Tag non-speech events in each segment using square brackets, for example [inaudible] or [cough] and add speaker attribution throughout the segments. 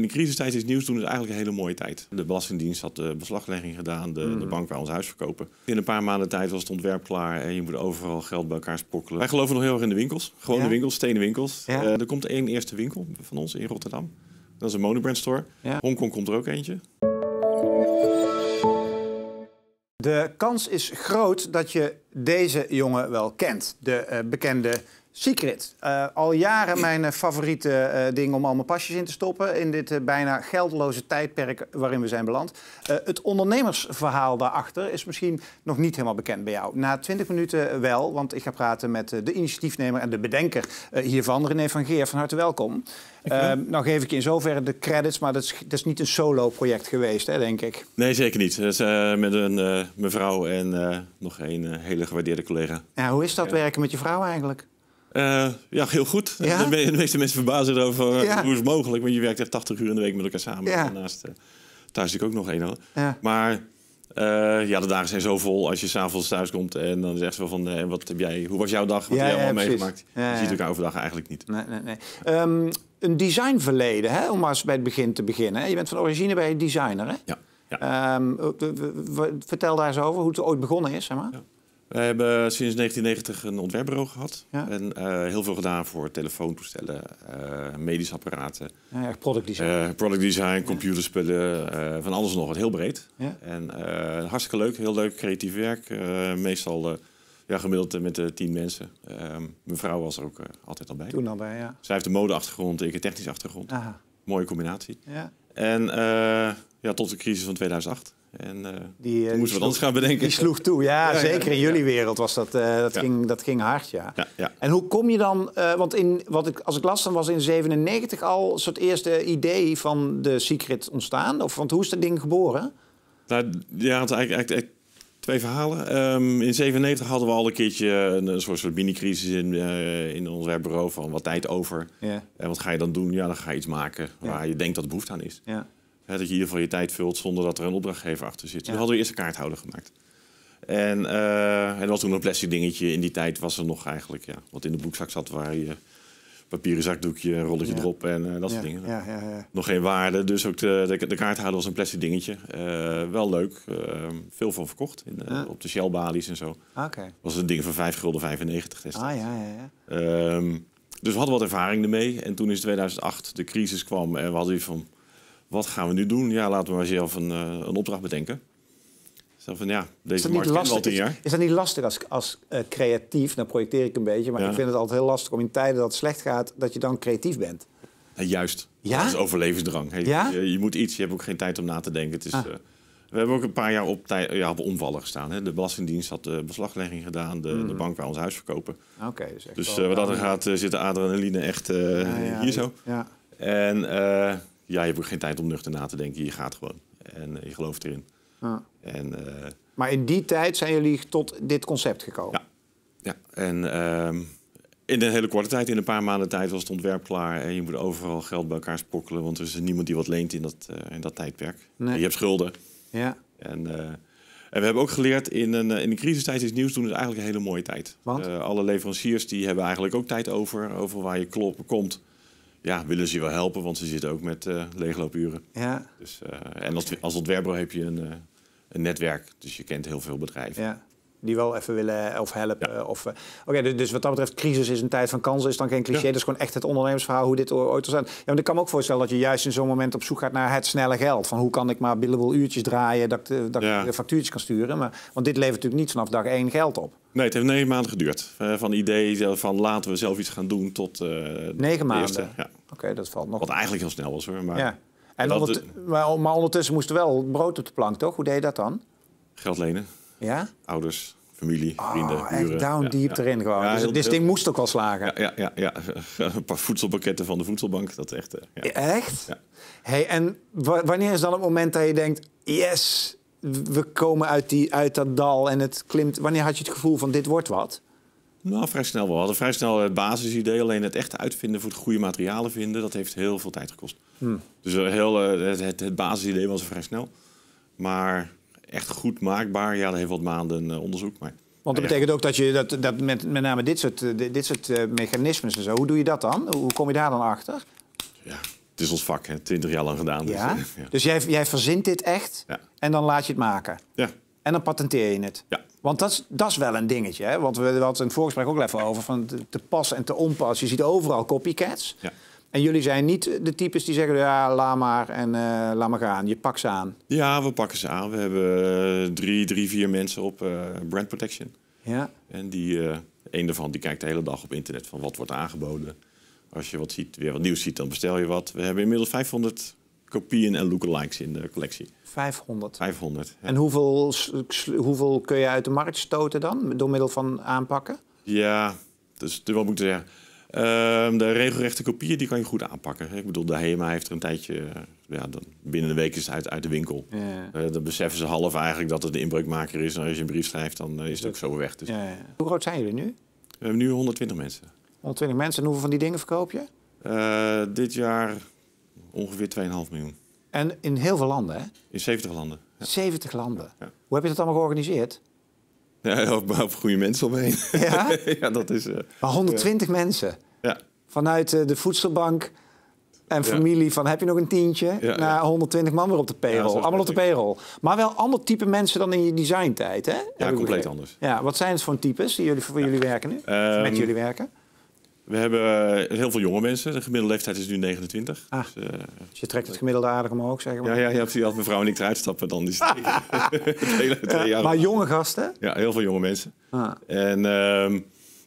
Speaker 1: In de crisistijd is nieuws doen is eigenlijk een hele mooie tijd. De Belastingdienst had de beslaglegging gedaan, de, de mm. bank waar ons huis verkopen. In een paar maanden tijd was het ontwerp klaar en je moet overal geld bij elkaar spokkelen. Wij geloven nog heel erg in de winkels. gewone winkels, stenen winkels. Eh, er komt één eerste winkel van ons in Rotterdam. Dat is een monobrand store. Ja. Hongkong komt er ook eentje.
Speaker 2: De kans is groot dat je deze jongen wel kent. De eh, bekende Secret. Eh, al jaren [clears throat] mijn eh, favoriete uh, ding om al mijn pasjes in te stoppen. In dit bijna geldloze tijdperk waarin we zijn beland. het ondernemersverhaal daarachter is misschien nog niet helemaal bekend bij jou. Na 20 minuten wel, want ik ga praten met de initiatiefnemer en de bedenker hiervan, René van Geer. Van harte welkom. Ehm, nou geef ik je in zoverre de credits, maar dat is, is niet een solo-project geweest, hè, denk ik.
Speaker 1: Nee, zeker niet. Dat is met een mevrouw en nog een hele gewaardeerde collega.
Speaker 2: Ja, hoe is dat werken met je vrouw eigenlijk?
Speaker 1: Eh, ja, heel goed. De, de, meeste mensen verbazen over eh, ja. hoe is het mogelijk. Want je werkt echt 80 uur in de week met elkaar samen. Ja. Daarnaast uh, thuis ik ook nog een. Ja. Maar ja, de dagen zijn zo vol als je s'avonds thuis komt en dan is ze wel van wat heb jij, hoe was jouw dag? Wat heb jij allemaal meegemaakt? je ziet elkaar overdag eigenlijk niet.
Speaker 2: Nee, nee, nee. Ehm, een designverleden, hè? om maar eens bij het begin te beginnen. Je bent van origine bij een designer. Hè? Ja. Ehm, vertel daar eens over hoe het ooit begonnen is. Zeg maar.
Speaker 1: We hebben sinds 1990 een ontwerpbureau gehad. En eh, heel veel gedaan voor telefoontoestellen, uh, medische apparaten. Ja, product design. Eh, product design, computerspullen, van alles nog wat. Heel breed. En hartstikke leuk, heel leuk creatief werk. meestal ja, gemiddeld met de tien mensen. Ehm, mijn vrouw was er ook altijd al bij. Toen al bij, ja. Zij heeft een modeachtergrond, ik een technische achtergrond. Aha. Mooie combinatie. Ja. En ja, tot de crisis van 2008. En eh, die, eh, moesten we anders gaan bedenken. Die sloeg toe,
Speaker 2: ja, [laughs] zeker. in jullie wereld was dat, eh, dat, ging, dat ging hard, ja. En hoe kom je dan, want in, wat ik, als ik las, dan was in 97 al een soort eerste idee van de Secret ontstaan? Of, want hoe is dat ding geboren?
Speaker 1: Nou, ja, het eigenlijk, eigenlijk, twee verhalen. Ehm, in 97 hadden we al een keertje een, soort, soort mini-crisis in, uh, in ons bureau van wat tijd over. En wat ga je dan doen? Ja, dan ga je iets maken waar je denkt dat behoefte aan is. ja dat je in ieder geval je tijd vult zonder dat er een opdrachtgever achter zit. Ja. We hadden we eerst een kaarthouder gemaakt. Eh, en, dat was toen een plastic dingetje. In die tijd was er nog eigenlijk, ja, wat in de boekzak zat waar je papieren zakdoekje, rolletje ja. erop en eh, dat soort dingen. nog geen waarde, dus ook de, de, kaarthouder was een plastic dingetje. Eh, wel leuk, ehm, veel van verkocht in, op de Shell-balies en zo. Dat Was een ding van 5 gulden 95 destijds. Ah, ja, ja, ja. Ehm, dus we hadden wat ervaring ermee. En toen in 2008 de crisis kwam en we hadden iets van wat gaan we nu doen? Ja, laten we maar zelf een, eh, een opdracht bedenken. Zo van, ja, deze markt lastig? Tien jaar. Is,
Speaker 2: is, dat niet lastig als, als eh, creatief? Nou projecteer ik een beetje, maar ik vind het altijd heel lastig om in tijden dat het slecht gaat, dat je dan creatief bent.
Speaker 1: juist. Ja? Dat is overlevensdrang. ja? je, je, moet iets, je hebt ook geen tijd om na te denken. Het is, ah. eh, we hebben ook een paar jaar op, ja, op omvallen gestaan. Hè. De Belastingdienst had de beslaglegging gedaan, de, de mm. bank waar ons huis verkopen.
Speaker 2: Ah, oké, dus, dus wat dat er
Speaker 1: gaat, zit de adrenaline echt hier zo. Ja. En ja, je hebt geen tijd om nuchter na te denken. Je gaat gewoon. En eh, je gelooft erin. En, eh, maar in die tijd zijn jullie tot dit concept gekomen? Ja, ja. en ehm, in een hele korte tijd, in een paar maanden tijd, was het ontwerp klaar. En je moet overal geld bij elkaar spokkelen, want er is niemand die wat leent in dat, eh, in dat tijdperk. Je hebt schulden. Ja. En, en, we hebben ook geleerd, in een, in een crisistijd is nieuws doen is eigenlijk een hele mooie tijd. Want? alle leveranciers die hebben eigenlijk ook tijd over, over waar je kloppen komt ja, willen ze je wel helpen, want ze zitten ook met uh, leegloopuren. Ja. Dus, eh, en als, als ontwerper heb je een, eh, een, netwerk, dus je kent heel veel bedrijven. Ja.
Speaker 2: Die wel even willen of helpen. Of, Oké, dus, dus, wat dat betreft, crisis is een tijd van kansen. Is dan geen cliché, dat is gewoon echt het ondernemersverhaal hoe dit ooit zal Ja, want ik kan me ook voorstellen dat je juist in zo'n moment op zoek gaat naar het snelle geld. Van hoe kan ik maar billable uurtjes draaien, dat, dat ja. ik factuurtjes kan sturen. Maar, want dit levert natuurlijk niet vanaf dag één geld op.
Speaker 1: Nee, het heeft negen maanden geduurd. Eh, van idee van laten we zelf iets gaan doen tot eh, negen maanden. ja. Oké, dat valt nog. Wat eigenlijk heel snel was hoor. Maar, ja. en dan
Speaker 2: maar, maar ondertussen moest er wel brood op de plank, toch? Hoe deed je dat dan?
Speaker 1: Geld lenen. Ja? Ouders, familie, oh, vrienden, buren. down ja, erin gewoon. Ja, dus dit ding moest ook wel slagen. Ja, ja, ja, [laughs] een paar voedselpakketten van de voedselbank. Dat echt... Eh, echt?
Speaker 2: Hey, en wanneer is dan het moment dat je denkt... Yes, we komen uit, die, uit dat dal en het klimt. Wanneer had je het gevoel van dit wordt wat?
Speaker 1: Nou, vrij snel wel. We hadden vrij snel het basisidee. Alleen het echt uitvinden voor het goede materialen vinden, dat heeft heel veel tijd gekost. Hmm. Dus eh, heel, eh, het, het, basisidee was vrij snel. Maar echt goed maakbaar, ja, dat heeft wat maanden eh, onderzoek. Maar,
Speaker 2: Want dat ah, betekent ook dat je dat, dat met, met name dit soort, dit soort mechanismes en zo, hoe doe je dat dan? Hoe kom je daar dan achter?
Speaker 1: Ja, het is ons vak, hè, 20 jaar lang gedaan. Dus, eh, ja.
Speaker 2: dus jij, jij, verzint dit echt en dan laat je het maken? Ja. En dan patenteer je het? Ja. Want dat, dat is wel een dingetje, hè? Want we hadden het in voorgesprek ook even over van te, pas en te onpas. Je ziet overal copycats. Ja. En jullie zijn niet de types die zeggen, ja, laat maar en uh, laat maar gaan. Je pakt ze aan.
Speaker 1: Ja, we pakken ze aan. We hebben eh, drie, drie vier mensen op brand protection. Ja. En die, uh, een daarvan die kijkt de hele dag op internet van wat wordt aangeboden. Als je wat ziet, weer wat nieuws ziet, dan bestel je wat. We hebben inmiddels 500 kopieën en lookalikes in de collectie.
Speaker 2: 500?
Speaker 1: 500,
Speaker 2: En hoeveel, hoeveel kun je uit de markt stoten dan, door middel van aanpakken?
Speaker 1: Ja, dus wat moet ik zeggen? Ehm, de regelrechte kopieën die kan je goed aanpakken. Ik bedoel, de HEMA heeft er een tijdje... Eh, ja, binnen een week is het uit, uit de winkel. Ja. Eh, dan beseffen ze half eigenlijk dat het de inbreukmaker is. En als je een brief schrijft, dan eh, is het ook zo weg. Dus. Ja, Hoe groot zijn jullie nu? We hebben nu 120 mensen.
Speaker 2: 120 mensen. En hoeveel van die dingen verkoop je?
Speaker 1: Eh, dit jaar ongeveer 2,5 miljoen.
Speaker 2: En in heel veel
Speaker 1: landen, hè? In 70 landen.
Speaker 2: 70 landen. Hoe heb je dat allemaal georganiseerd?
Speaker 1: Ja, [laughs] op, goede mensen omheen. Ja? [laughs] ja, dat is... Eh, maar 120
Speaker 2: mensen? Ja. Vanuit eh, de voedselbank en familie van heb je nog een tientje? naar 120 man weer op de payroll. allemaal op de payroll. Maar wel ander type mensen dan in je designtijd,
Speaker 1: hè? Ja, compleet anders.
Speaker 2: Ja, wat zijn het voor types die jullie, voor jullie werken nu? met
Speaker 1: ehm, jullie werken? We hebben eh, heel veel jonge mensen. De gemiddelde leeftijd is nu 29. Ah, dus, eh, dus, je trekt het
Speaker 2: gemiddelde aardig omhoog, zeg maar. Ja, ja,
Speaker 1: ja zie Als mevrouw en ik eruit stappen, dan is het, hele [laughs] [laughs] jaar. Maar
Speaker 2: jonge gasten?
Speaker 1: Ja, heel veel jonge mensen. Ah. En ehm,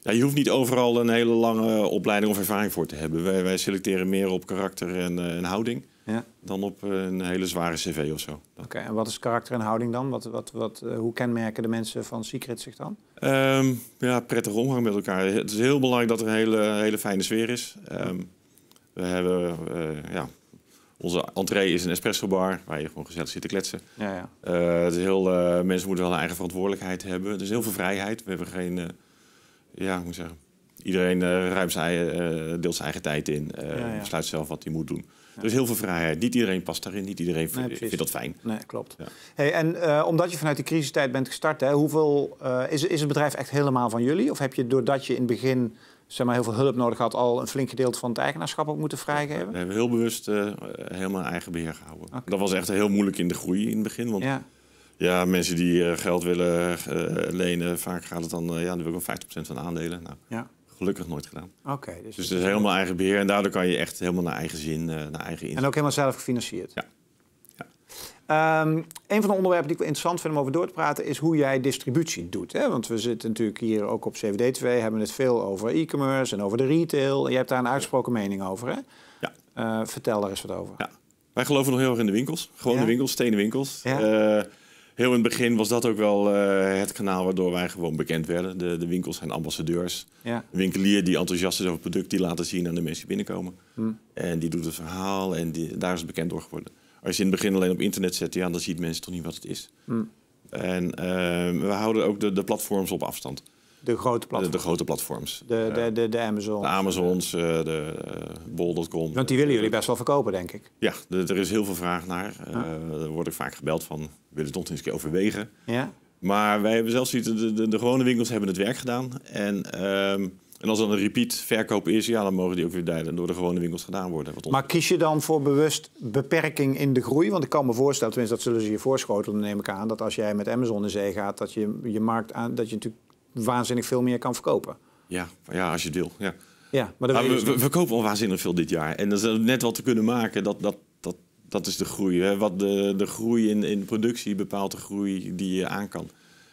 Speaker 1: ja, je hoeft niet overal een hele lange opleiding of ervaring voor te hebben. Wij, wij selecteren meer op karakter en, eh, en houding. Ja. Dan op eh, een hele zware cv of zo.
Speaker 2: Oké, en wat is karakter en houding dan? Wat, wat, wat, eh, hoe kenmerken de mensen van Secret zich dan?
Speaker 1: Ehm, ja, prettige omgang met elkaar. Het is heel belangrijk dat er een hele, hele fijne sfeer is. Ehm, we hebben, eh, ja, onze entree is een espresso bar waar je gewoon gezellig zit te kletsen. Ja, ja. het is heel, mensen moeten wel een eigen verantwoordelijkheid hebben. Er is heel veel vrijheid. We hebben geen, ja, hoe moet ik zeggen, iedereen ruimt zijn, deelt zijn eigen tijd in, ja, besluit zelf wat hij moet doen. Er is heel veel vrijheid. Niet iedereen past daarin, niet iedereen vindt dat fijn. Nee, klopt. Ja.
Speaker 2: Hey, en eh, omdat je vanuit de crisistijd bent gestart, hè, hoeveel, eh, is, is het bedrijf echt helemaal van jullie? Of heb je doordat je in het begin zeg maar, heel veel hulp nodig had, al een flink gedeelte van het eigenaarschap ook moeten vrijgeven?
Speaker 1: We hebben heel bewust eh, helemaal eigen beheer gehouden. Dat was echt heel moeilijk in de groei in het begin. Want ja. ja mensen die geld willen lenen, vaak gaat het dan, ja, dan wil ik 50% van de aandelen. Nou, ja gelukkig nooit gedaan. Oké. dus, dus het is helemaal eigen beheer en daardoor kan je echt helemaal naar eigen zin, eh, naar eigen inzicht. En ook
Speaker 2: helemaal zelf gefinancierd? Ja. Um, een van de onderwerpen die ik wel interessant vind om over door te praten is hoe jij distributie doet. Hè? Want we zitten natuurlijk hier ook op CVD2, hebben het veel over e-commerce en over de retail.
Speaker 1: Je hebt daar een uitgesproken mening over. Hè? Ja. Eh, vertel daar eens wat over. Ja. Wij geloven nog heel erg in de winkels. Gewoon de winkels, stenen winkels. Eh, heel in het begin was dat ook wel eh, het kanaal waardoor wij gewoon bekend werden. De, de winkels zijn ambassadeurs. Ja. winkelier die enthousiast is over het product, die laten zien aan de mensen die binnenkomen. Hm. En die doet het verhaal en die, daar is het bekend door geworden. Als je in het begin alleen op internet zet, ja, dan ziet mensen toch niet wat het is. Hm. En ehm, we houden ook de, de platforms op afstand. De grote platforms. De, de De, de, Amazons. De eh, eh, bol.com. Want
Speaker 2: die willen jullie best wel verkopen, denk
Speaker 1: ik. Ja, er is heel veel vraag naar. daar eh, word ik vaak gebeld van, willen het nog eens een keer overwegen? Ja. Maar wij hebben zelfs iets, de, de, de, gewone winkels hebben het werk gedaan. En, ehm, en als dan een repeat verkoop is, ja, dan mogen die ook weer door de gewone winkels gedaan worden. Wat maar
Speaker 2: kies je dan voor bewust beperking in de groei? Want ik kan me voorstellen, tenminste dat zullen ze je voorschotelen, neem ik aan, dat als jij met Amazon in zee gaat, dat je je markt aan, dat je natuurlijk waanzinnig veel meer kan verkopen.
Speaker 1: Ja, ja als je wil. Ja. Ja, maar we, verkopen al waanzinnig veel dit jaar. En dat is net wat te kunnen maken, dat, dat, dat, dat is de groei. Wat de, de groei in, in productie bepaalt de groei die je aan kan.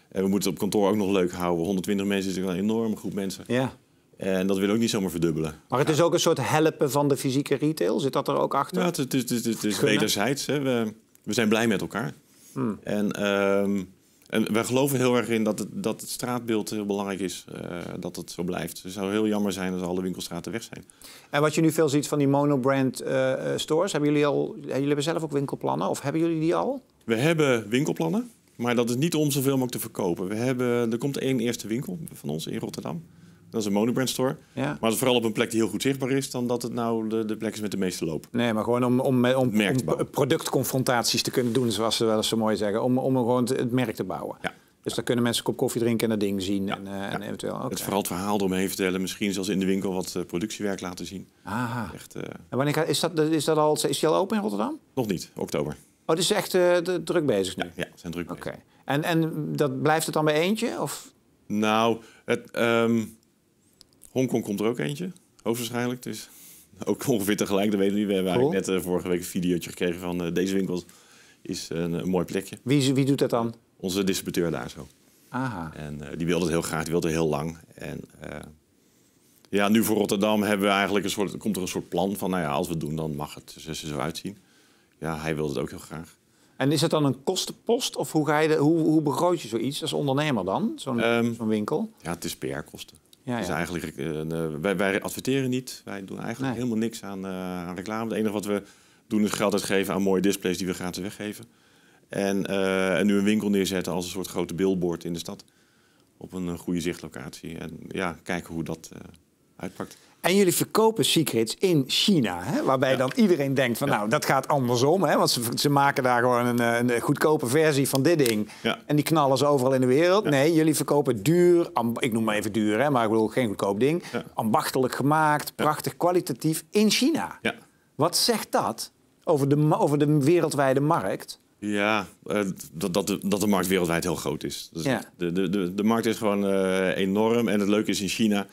Speaker 1: En we moeten het op kantoor ook nog leuk houden. 120 mensen is een enorme groep mensen. Ja. En dat wil ook niet zomaar verdubbelen.
Speaker 2: Maar het is ook een soort helpen van de fysieke retail? Zit dat er ook achter? Ja,
Speaker 1: het, het, het, het is wederzijds. Hè? We, we zijn blij met elkaar. Hmm. En ehm, en wij geloven heel erg in dat het, dat het straatbeeld heel belangrijk is, eh, dat het zo blijft. Het zou heel jammer zijn als alle winkelstraten weg zijn.
Speaker 2: En wat je nu veel ziet van die monobrand uh, stores, hebben jullie al, jullie
Speaker 1: hebben zelf ook winkelplannen of hebben jullie die al? We hebben winkelplannen, maar dat is niet om zoveel mogelijk te verkopen. We hebben, er komt één eerste winkel van ons in Rotterdam. Dat is een monobrand store. Ja. Maar als vooral op een plek die heel goed zichtbaar is... dan dat het nou de, de plek is met de meeste loop.
Speaker 2: Nee, maar gewoon om, om, om, om, productconfrontaties te kunnen doen... zoals ze wel eens zo mooi zeggen. Om, om gewoon het, het merk te bouwen. Ja. Dus
Speaker 1: dan kunnen mensen kop koffie drinken en dat ding zien. en, eh, en, eventueel, Het vooral het verhaal eromheen vertellen. Misschien zelfs in de winkel wat eh, productiewerk laten zien.
Speaker 2: Aha. Echt, eh, En wanneer gaat, is, dat, is, dat al, is die al open in Rotterdam?
Speaker 1: Nog niet, oktober.
Speaker 2: Oh, dus echt druk bezig nu? Ja, zijn druk bezig. Oké. En, en dat blijft het dan bij eentje? Of?
Speaker 1: Nou, het, ehm, Hongkong komt er ook eentje, hoogstwaarschijnlijk. Dus ook [laughs] ongeveer tegelijk, dat weten we niet. We hebben eigenlijk net eh, vorige week een videootje gekregen van eh, deze winkel is een, eh, mooi plekje. Wie, doet dat dan? Onze distributeur daar zo. Aha. En die wilde het heel graag, die wilde het heel lang. En ja, nu voor Rotterdam hebben we eigenlijk een soort, komt er een soort plan van, nou ja, als we het doen, dan mag het dus zo uitzien. Ja, hij wilde het ook heel graag.
Speaker 2: En is het dan een kostenpost of hoe, ga je de, hoe, hoe begroot je zoiets als
Speaker 1: ondernemer dan, zo'n um, winkel? Ja, het is PR-kosten. Ja, Dus eigenlijk, eh, wij, wij, adverteren niet. Wij doen eigenlijk helemaal niks eh, aan, reclame. Het enige wat we doen is geld uitgeven aan mooie displays die we gratis weggeven. En, eh, en nu een winkel neerzetten als een soort grote billboard in de stad. Op een goede zichtlocatie. En ja, kijken hoe dat uitpakt. En jullie verkopen secrets in China, hè? waarbij dan iedereen denkt van nou, dat gaat andersom.
Speaker 2: Hè? Want ze, ze maken daar gewoon een, eh, een goedkope versie van dit ding. En die knallen ze overal in de wereld. Nee, jullie verkopen duur, ik noem maar even duur, hè? maar ik bedoel geen goedkoop ding. Ambachtelijk gemaakt, prachtig, kwalitatief in China. Wat zegt dat over de, over de wereldwijde markt?
Speaker 1: Ja, eh, dat, dat, de, dat de markt wereldwijd heel groot is. Dus de, de, de, de markt is gewoon eh, enorm. En het leuke is in China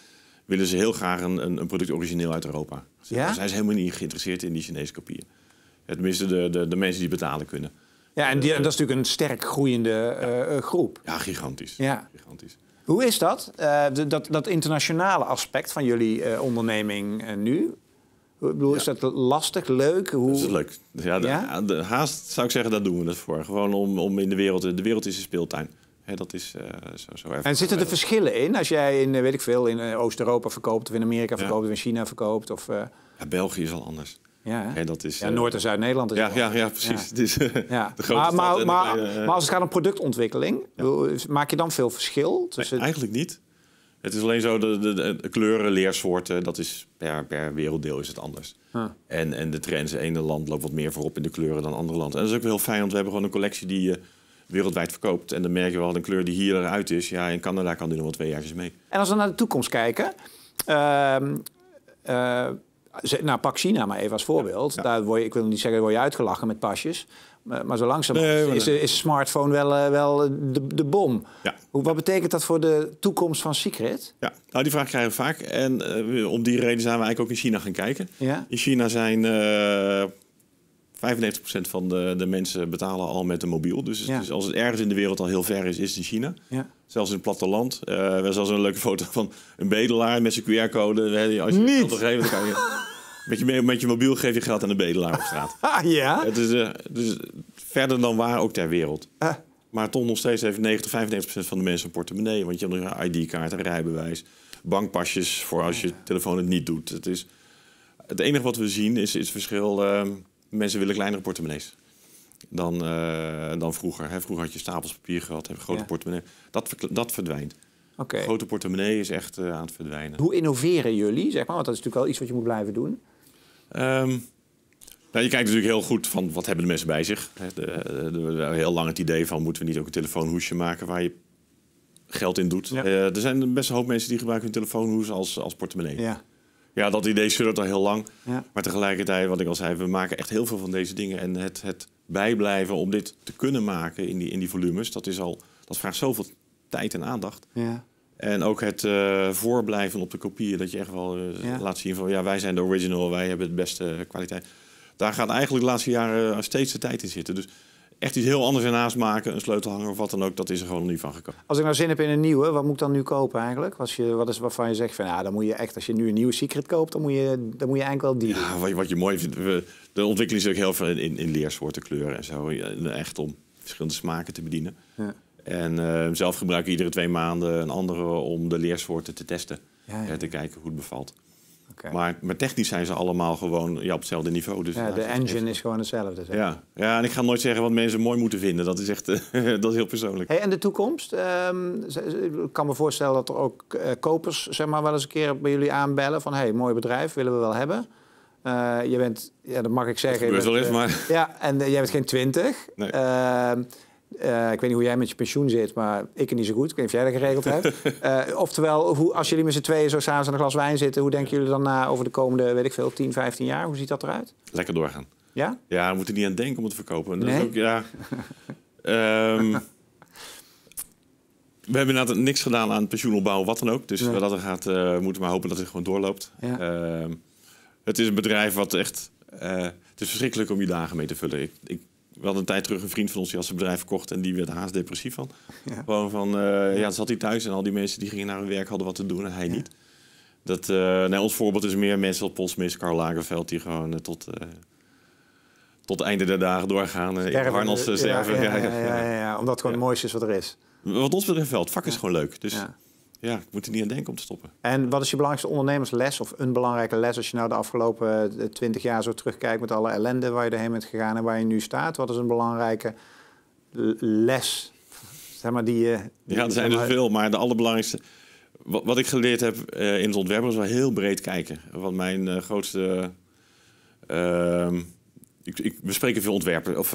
Speaker 1: willen ze heel graag een, een product origineel uit Europa. Ja? Daar zijn ze helemaal niet geïnteresseerd in die Chinese kopieën. Tenminste, de, de, de mensen die betalen kunnen.
Speaker 2: Ja, en, dat is natuurlijk een sterk groeiende eh, eh, groep.
Speaker 1: Ja, gigantisch.
Speaker 2: Ja. gigantisch. Hoe is dat? Eh, dat, dat internationale aspect van jullie uh,
Speaker 1: onderneming nu? bedoel, is dat lastig, leuk? Hoe... het leuk. Ja, ja? De haast zou ik zeggen, dat doen we het voor. Gewoon om, om in de wereld... De wereld is een speeltuin dat is eh, zo, zo En zitten er
Speaker 2: verschillen in? Als jij in, eh, weet ik veel, in eh, Oost-Europa verkoopt, of in Amerika verkoopt, of in China verkoopt? Of, ja,
Speaker 1: België is al anders. Ja, hè? dat is, ja Noord- en Zuid-Nederland is ja, ja, ja, precies. [laughs] Dus, ja. de grote maar, maar, maar, als het
Speaker 2: gaat om productontwikkeling, maak je dan veel verschil? Tussen... eigenlijk niet.
Speaker 1: Het is alleen zo, de, de, de, kleuren, leersoorten, dat is per, per werelddeel is het anders. En, en de trends, ene land loopt wat meer voorop in de kleuren dan andere landen. En dat is ook heel fijn, want we hebben gewoon een collectie die... je wereldwijd verkoopt. En dan merk je wel, een kleur die hier eruit is, ja, in Canada kan die nog wel twee jaar mee. En als we naar de toekomst kijken, ehm,
Speaker 2: eh, nou, pak China maar even als voorbeeld. Daar word je, ik wil niet zeggen, word je uitgelachen met pasjes. Maar, zo langzaam maar... is, is smartphone wel, eh, wel de, de bom. Ja. Hoe, wat betekent dat voor de toekomst van Secret?
Speaker 1: Ja, nou, die vraag krijgen we vaak. En eh, om die reden zijn we eigenlijk ook in China gaan kijken. In China zijn 95% van de, de, mensen betalen al met een mobiel. Dus, als het ergens in de wereld al heel ver is, is het in China. Ja. Zelfs in het platteland. Uh, we hebben zelfs een leuke foto van een bedelaar met zijn QR-code. Als je Niet. geld wil geven, dan kan je... [laughs] Met je, met je mobiel geef je geld aan de bedelaar op straat. [laughs] Ah, ja? Het is, dus verder dan waar ook ter wereld. Uh. Maar toch nog steeds heeft 90, 95% van de mensen een portemonnee. Want je hebt nog een ID-kaart, een rijbewijs, bankpasjes voor als je telefoon het niet doet. Het, is, het enige wat we zien is, is het verschil... Ehm, mensen willen kleinere portemonnees dan, eh, dan vroeger. Hè. Vroeger had je stapels papier gehad, heb grote portemonnee. Dat, dat verdwijnt. Okay. Grote portemonnee is echt eh, aan het verdwijnen. Hoe innoveren jullie, zeg maar? Want dat is natuurlijk wel iets wat je moet blijven doen. Ehm, nou, je kijkt natuurlijk heel goed van wat hebben de mensen bij zich. Hè, de, heel lang het idee van moeten we niet ook een telefoonhoesje maken waar je geld in doet. Eh, er zijn best een hoop mensen die gebruiken hun telefoonhoes als, als portemonnee. Ja. Ja, dat idee surrt al heel lang. Ja. Maar tegelijkertijd, wat ik al zei, we maken echt heel veel van deze dingen. En het, het bijblijven om dit te kunnen maken in die, in die volumes, dat, is al, dat vraagt zoveel tijd en aandacht. Ja. En ook het eh, voorblijven op de kopieën, dat je echt wel eh, laat zien van ja, wij zijn de original, wij hebben het beste kwaliteit. Daar gaat eigenlijk de laatste jaren eh, steeds de tijd in zitten. Dus echt iets heel anders ernaast maken, een sleutelhanger of wat dan ook, dat is er gewoon niet van gekomen.
Speaker 2: Als ik nou zin heb in een nieuwe, wat moet ik dan nu kopen eigenlijk? je, wat is waarvan je zegt van, ja, dan moet je echt, als je nu een nieuwe Secret koopt, dan moet je, dan moet je eigenlijk wel die.
Speaker 1: Ja, wat, je mooi vindt, de ontwikkeling is ook heel veel in, in, leersoorten, kleuren en zo, echt om verschillende smaken te bedienen. Ja. En ehm, zelf gebruik ik iedere twee maanden een andere om de leersoorten te testen. Ja, te kijken hoe het bevalt. Maar, technisch zijn ze allemaal gewoon op hetzelfde niveau. Dus ja, de engine
Speaker 2: is gewoon hetzelfde. Zeg. Ja.
Speaker 1: ja, en ik ga nooit zeggen wat mensen mooi moeten vinden. Dat is echt [laughs] dat is heel persoonlijk. Hey, en de toekomst?
Speaker 2: Ehm, ik kan me voorstellen dat er ook eh, kopers zeg maar, wel eens een keer bij jullie aanbellen... van hey, mooi bedrijf, willen we wel hebben. Eh, je bent, ja, dat mag ik zeggen... Dat gebeurt wel eens, eh, maar... [laughs] Ja, en jij bent geen twintig. Nee. Ehm, eh, ik weet niet hoe jij met je pensioen zit, maar ik niet zo goed. Ik weet niet of jij dat geregeld hebt. [laughs] Eh, oftewel, hoe, als jullie met z'n tweeën zo s'avonds aan een glas wijn zitten... hoe denken jullie dan na over de komende, weet ik veel, 10, 15 jaar? Hoe ziet dat eruit? Lekker doorgaan. Ja?
Speaker 1: Ja, we moeten niet aan denken om het te verkopen. dat nee? is ook, ja... [laughs] Ehm, we hebben inderdaad niks gedaan aan pensioenopbouw, wat dan ook. Dus nee. dat er gaat, eh, moeten maar hopen dat het gewoon doorloopt. Ehm, het is een bedrijf wat echt... het is verschrikkelijk om je dagen mee te vullen. ik we hadden een tijd terug een vriend van ons die had zijn bedrijf verkocht en die werd haast depressief van. Ja. Gewoon van, uh, ja, zat hij thuis en al die mensen die gingen naar hun werk hadden wat te doen en hij niet. Dat, uh, ons voorbeeld is meer mensen op Paul Smith, Karl Lagerfeld, die gewoon eh, tot, tot einde der dagen doorgaan. in harnas sterven. [laughs] Ja, ja, ja, omdat het gewoon het mooiste is wat er is. Wat ons betreft wel, het vak is gewoon leuk. Dus ja, ik moet er niet aan denken om te stoppen. En wat is je belangrijkste ondernemersles of
Speaker 2: een belangrijke les als je nou de afgelopen eh, twintig jaar zo terugkijkt met alle ellende waar je erheen bent gegaan en waar je nu staat? Wat is een belangrijke les? Zeg maar die, die ja, er zijn er veel,
Speaker 1: maar de allerbelangrijkste. Wat, ik geleerd heb eh, in het ontwerpen is wel heel breed kijken. Want mijn eh, grootste. Ehm, ik, we spreken veel ontwerpers of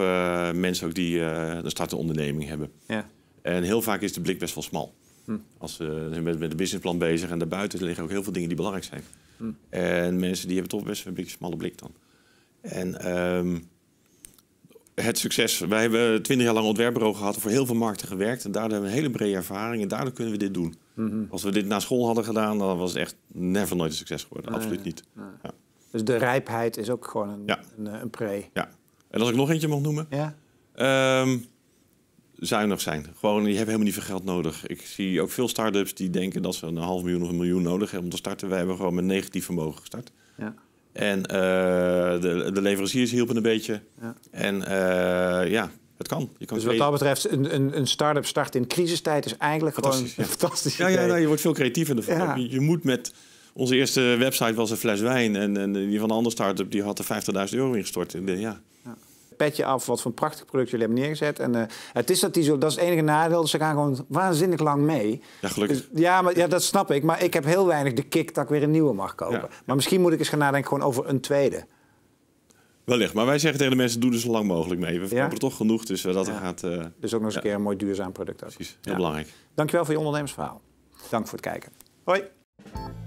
Speaker 1: mensen ook die een startende onderneming hebben. Ja. En heel vaak is de blik best wel smal. Hm. Als we, eh, zijn met, met de businessplan bezig en daarbuiten liggen ook heel veel dingen die belangrijk zijn. Hm. En mensen die hebben toch best een beetje een smalle blik dan. En ehm, het succes. Wij hebben twintig jaar lang ontwerpbureau gehad, voor heel veel markten gewerkt. En daardoor hebben we een hele brede ervaring en daardoor kunnen we dit doen. Mhm. Als we dit na school hadden gedaan, dan was het echt never nooit een succes geworden. Absoluut niet. Ja.
Speaker 2: Dus de rijpheid is ook gewoon een, een, eh, een, pre.
Speaker 1: Ja. En als ik nog eentje mag noemen. Ja. Ehm, zuinig zijn. Gewoon, je hebt helemaal niet veel geld nodig. Ik zie ook veel start-ups die denken dat ze een half miljoen of een miljoen nodig hebben om te starten. Wij hebben gewoon met negatief vermogen gestart. Ja. En eh, de, de, leveranciers hielpen een beetje. Ja. En eh, ja, het kan. Je kan dus wat dat betreft,
Speaker 2: een, een, een start-up start in crisistijd is
Speaker 1: eigenlijk gewoon fantastisch. Ja, ja nou, je wordt veel creatiever. ja. je, je moet met... Onze eerste website was een fles wijn. En, en die van een andere start-up die had er 50.000 euro ingestort. En, eh, ja,
Speaker 2: Petje af wat voor een prachtig product jullie hebben neergezet. En eh, het is dat die zo, dat is het enige nadeel. Ze gaan gewoon waanzinnig lang mee. Ja, gelukkig. Dus, ja, maar, ja, dat snap ik. Maar ik heb heel weinig de kick dat ik weer een nieuwe mag kopen. Maar misschien moet ik eens gaan nadenken gewoon over een tweede.
Speaker 1: Wellicht, maar wij zeggen tegen de mensen: doe er dus zo lang mogelijk mee. We hebben er toch genoeg, dus eh, dat ja. gaat. Eh, dus ook nog eens een keer een mooi duurzaam product. Ook. Precies, heel belangrijk. Dankjewel voor je ondernemersverhaal. Dank voor het kijken. Hoi.